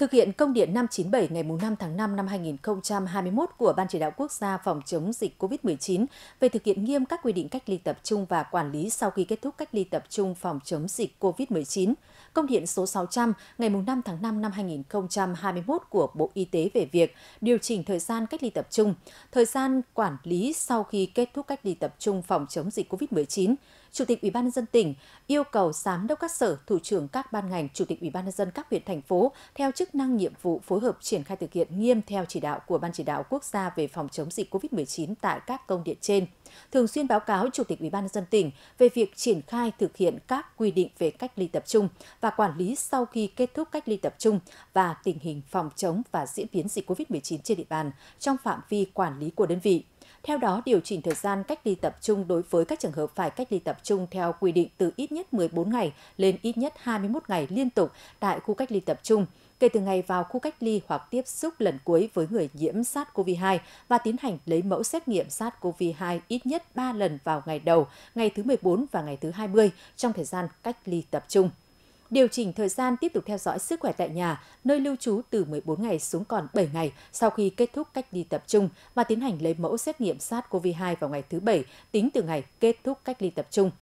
thực hiện công điện 597 ngày 5 tháng 5 năm 2021 của Ban chỉ đạo quốc gia phòng chống dịch COVID-19 về thực hiện nghiêm các quy định cách ly tập trung và quản lý sau khi kết thúc cách ly tập trung phòng chống dịch COVID-19. Công điện số 600 ngày 5 tháng 5 năm 2021 của Bộ Y tế về việc điều chỉnh thời gian cách ly tập trung, thời gian quản lý sau khi kết thúc cách ly tập trung phòng chống dịch COVID-19, Chủ tịch Ủy ban nhân dân tỉnh yêu cầu giám đốc các sở, thủ trưởng các ban ngành, chủ tịch Ủy ban nhân dân các huyện thành phố theo chức chức năng nhiệm vụ phối hợp triển khai thực hiện nghiêm theo chỉ đạo của Ban chỉ đạo quốc gia về phòng chống dịch COVID-19 tại các công điện trên, thường xuyên báo cáo Chủ tịch Ủy ban dân tỉnh về việc triển khai thực hiện các quy định về cách ly tập trung và quản lý sau khi kết thúc cách ly tập trung và tình hình phòng chống và diễn biến dịch COVID-19 trên địa bàn trong phạm vi quản lý của đơn vị theo đó, điều chỉnh thời gian cách ly tập trung đối với các trường hợp phải cách ly tập trung theo quy định từ ít nhất 14 ngày lên ít nhất 21 ngày liên tục tại khu cách ly tập trung kể từ ngày vào khu cách ly hoặc tiếp xúc lần cuối với người nhiễm SARS-CoV-2 và tiến hành lấy mẫu xét nghiệm SARS-CoV-2 ít nhất 3 lần vào ngày đầu, ngày thứ 14 và ngày thứ 20 trong thời gian cách ly tập trung điều chỉnh thời gian tiếp tục theo dõi sức khỏe tại nhà, nơi lưu trú từ 14 ngày xuống còn 7 ngày sau khi kết thúc cách ly tập trung và tiến hành lấy mẫu xét nghiệm SARS-CoV-2 vào ngày thứ Bảy, tính từ ngày kết thúc cách ly tập trung.